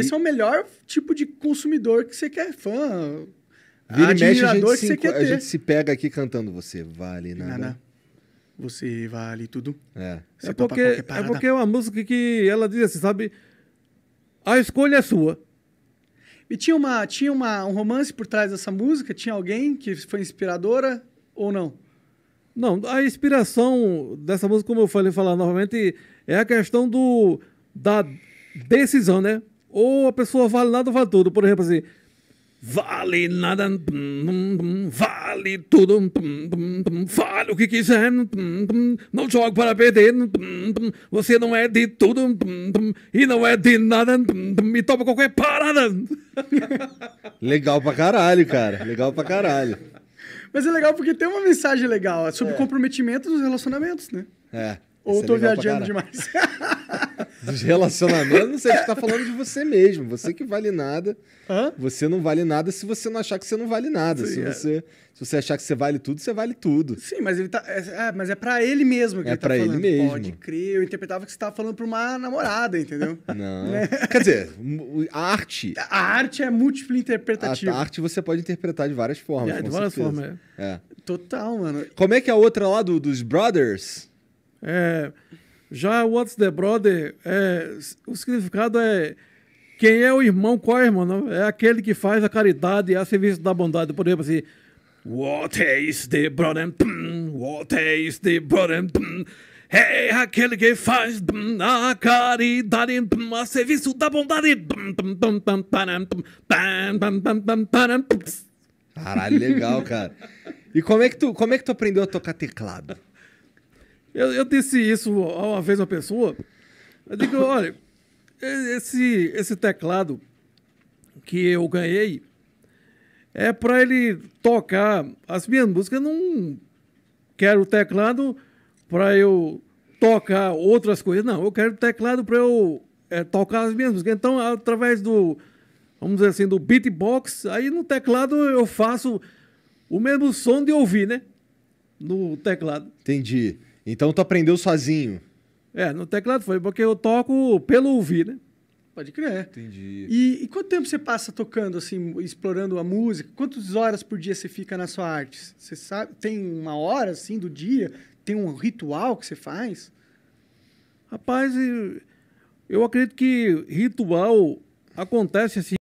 Esse é o melhor tipo de consumidor que você quer, fã, Vira admirador mexe, a gente, se, que você quer ter. A gente se pega aqui cantando, você vale nada. nada. Você vale tudo. É. Você é porque, é porque é uma música que ela diz assim, sabe? A escolha é sua. E tinha, uma, tinha uma, um romance por trás dessa música? Tinha alguém que foi inspiradora ou não? Não, a inspiração dessa música, como eu falei falar novamente, é a questão do da decisão, né? Ou a pessoa vale nada, vale tudo. Por exemplo, assim. Vale nada, vale tudo, vale o que quiser, não jogo para perder, você não é de tudo e não é de nada, me toma qualquer parada. Legal pra caralho, cara, legal pra caralho. Mas é legal porque tem uma mensagem legal sobre é. comprometimento dos relacionamentos, né? É. Ou é tô viajando demais dos relacionamentos, não sei, tá falando de você mesmo. Você que vale nada. Hã? Você não vale nada se você não achar que você não vale nada. Sim, se, é. você, se você achar que você vale tudo, você vale tudo. Sim, mas ele tá. É, é mas é pra ele mesmo que é ele tá pra falando. ele mesmo. Pode crer. Eu interpretava que você estava falando pra uma namorada, entendeu? Não. Né? Quer dizer, a arte. A arte é múltipla interpretativa. A, arte você pode interpretar de várias formas. É, de várias formas. É. é. Total, mano. Como é que é a outra lá do, dos Brothers? É. Já What's the Brother, é, o significado é quem é o irmão, qual é o irmão? Não? É aquele que faz a caridade a serviço da bondade. Por exemplo, assim, What is the brother? What is the brother? É aquele que faz a caridade a serviço da bondade. Caralho, legal, cara. E como é que tu, como é que tu aprendeu a tocar teclado? Eu, eu disse isso uma vez a uma pessoa. Eu digo, olha, esse, esse teclado que eu ganhei é para ele tocar as minhas músicas. Eu não quero o teclado para eu tocar outras coisas. Não, eu quero o teclado para eu é, tocar as minhas músicas. Então, através do, vamos dizer assim, do beatbox, aí no teclado eu faço o mesmo som de ouvir, né? No teclado. Entendi. Então tu aprendeu sozinho? É, no teclado foi, porque eu toco pelo ouvir, né? Pode crer. Entendi. E, e, quanto tempo você passa tocando, assim, explorando a música? Quantas horas por dia você fica na sua arte? Você sabe? Tem uma hora, assim, do dia? Tem um ritual que você faz? Rapaz, eu acredito que ritual acontece assim.